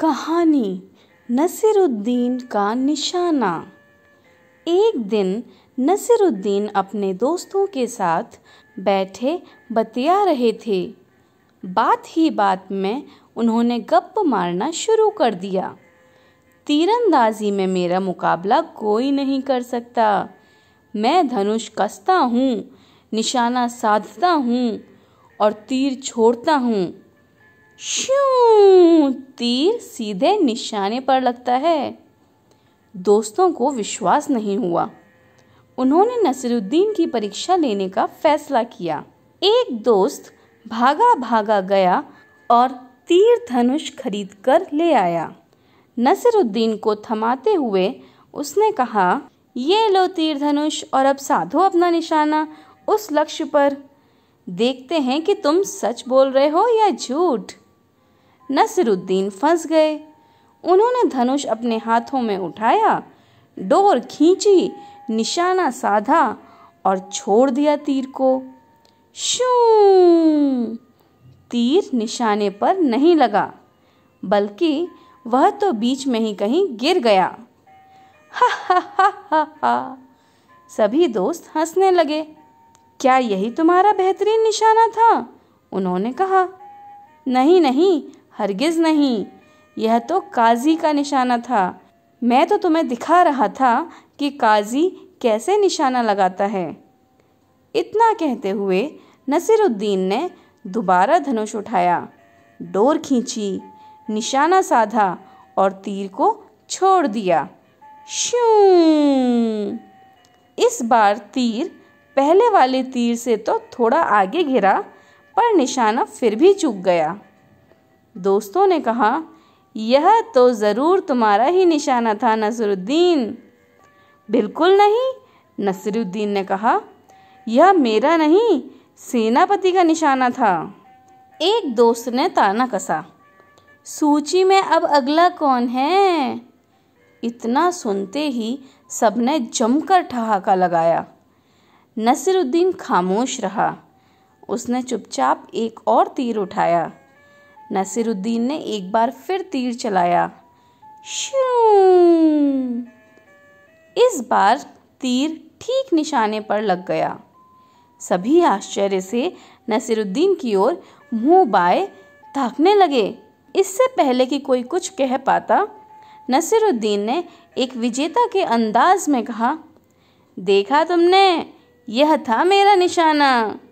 कहानी नसीरुद्दीन का निशाना एक दिन नसीरुद्दीन अपने दोस्तों के साथ बैठे बतिया रहे थे बात ही बात में उन्होंने गप मारना शुरू कर दिया तीरंदाजी में मेरा मुकाबला कोई नहीं कर सकता मैं धनुष कसता हूँ निशाना साधता हूँ और तीर छोड़ता हूँ श्यू तीर सीधे निशाने पर लगता है दोस्तों को विश्वास नहीं हुआ उन्होंने नसीरुद्दीन की परीक्षा लेने का फैसला किया एक दोस्त भागा भागा गया और तीर धनुष खरीद कर ले आया नसीरुद्दीन को थमाते हुए उसने कहा ये लो तीर धनुष और अब साधो अपना निशाना उस लक्ष्य पर देखते हैं कि तुम सच बोल रहे हो या झूठ नसरुद्दीन फंस गए उन्होंने धनुष अपने हाथों में उठाया डोर खींची निशाना साधा और छोड़ दिया तीर को शू तीर निशाने पर नहीं लगा बल्कि वह तो बीच में ही कहीं गिर गया हा हा हा हा हा सभी दोस्त हंसने लगे क्या यही तुम्हारा बेहतरीन निशाना था उन्होंने कहा नहीं नहीं हरगिज़ नहीं यह तो काजी का निशाना था मैं तो तुम्हें दिखा रहा था कि काजी कैसे निशाना लगाता है इतना कहते हुए नसीरुद्दीन ने दोबारा धनुष उठाया डोर खींची निशाना साधा और तीर को छोड़ दिया इस बार तीर पहले वाले तीर से तो थोड़ा आगे घिरा पर निशाना फिर भी चूक गया दोस्तों ने कहा यह तो ज़रूर तुम्हारा ही निशाना था नसरुद्दीन बिल्कुल नहीं नसरुद्दीन ने कहा यह मेरा नहीं सेनापति का निशाना था एक दोस्त ने ताना कसा सूची में अब अगला कौन है इतना सुनते ही सबने जमकर ठहाका लगाया नसरुद्दीन खामोश रहा उसने चुपचाप एक और तीर उठाया नसीरुद्दीन ने एक बार फिर तीर चलाया इस बार तीर ठीक निशाने पर लग गया सभी आश्चर्य से नसीरुद्दीन की ओर मुंह बाए ताकने लगे इससे पहले कि कोई कुछ कह पाता नसीरुद्दीन ने एक विजेता के अंदाज में कहा देखा तुमने यह था मेरा निशाना